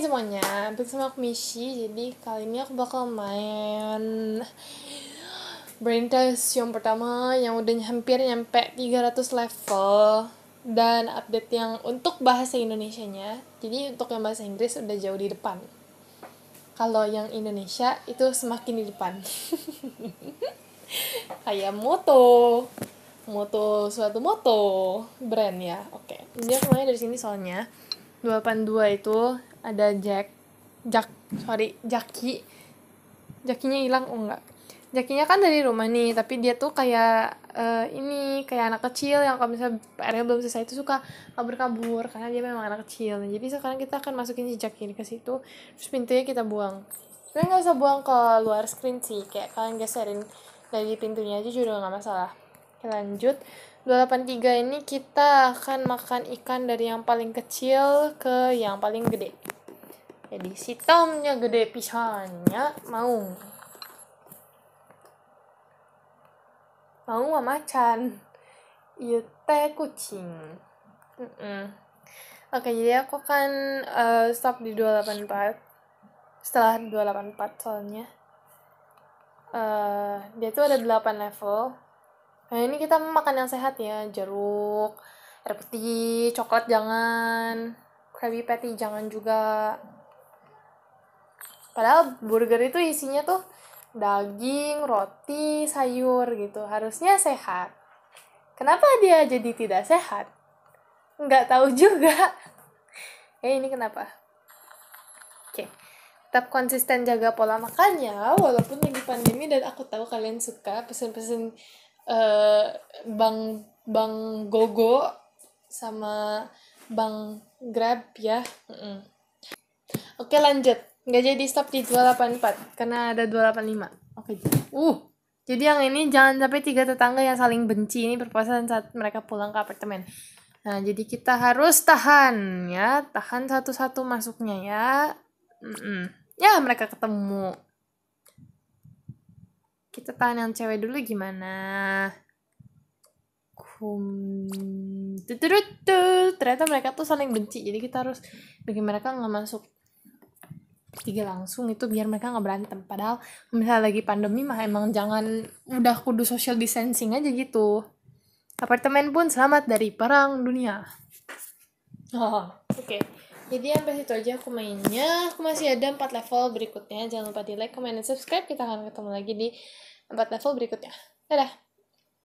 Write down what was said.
Hai semuanya, balik sama aku Mishi Jadi kali ini aku bakal main Brain Test yang pertama Yang udah hampir nyampe 300 level Dan update yang untuk bahasa Indonesia-nya Jadi untuk yang bahasa Inggris udah jauh di depan Kalau yang Indonesia itu semakin di depan Kayak moto Moto, suatu moto Brand ya, oke okay. Ini aku dari sini soalnya 282 itu ada Jack Jack sorry Jaki Jakinya hilang oh enggak Jakinya kan dari rumah nih tapi dia tuh kayak uh, ini kayak anak kecil yang kalau misalnya PR nya belum selesai itu suka kabur-kabur karena dia memang anak kecil nah, jadi sekarang kita akan masukin si Jack ini ke situ terus pintunya kita buang sebenarnya nggak usah buang ke luar screen sih kayak kalian geserin dari pintunya aja juga nggak masalah lanjut 283 ini kita akan makan ikan dari yang paling kecil ke yang paling gede jadi si Tomnya gede pisannya mau mau sama macan iya teh kucing mm -mm. oke jadi aku akan uh, stop di 284 setelah 284 soalnya uh, dia tuh ada 8 level nah ini kita makan yang sehat ya jeruk air putih coklat jangan Krabby Patty jangan juga padahal burger itu isinya tuh daging, roti, sayur gitu harusnya sehat kenapa dia jadi tidak sehat nggak tahu juga eh ini kenapa oke tetap konsisten jaga pola makannya walaupun lagi pandemi dan aku tahu kalian suka pesen-pesen uh, bang bang Gogo sama bang Grab ya. Mm -mm. Oke lanjut, nggak jadi stop di 284 karena ada 285. Oke. Uh, jadi yang ini jangan sampai tiga tetangga yang saling benci ini berpasangan saat mereka pulang ke apartemen. Nah, jadi kita harus tahan ya, tahan satu-satu masuknya ya. Mm -mm. Ya, mereka ketemu kita tanya yang cewek dulu gimana kum ternyata mereka tuh saling benci jadi kita harus bikin mereka nggak masuk tiga langsung itu biar mereka nggak berantem padahal misalnya lagi pandemi mah emang jangan udah kudu social distancing aja gitu apartemen pun selamat dari perang dunia oh. Oke, okay. jadi sampai situ aja aku mainnya. Aku masih ada empat level berikutnya. Jangan lupa di like, comment, dan subscribe. Kita akan ketemu lagi di empat level berikutnya. Dadah!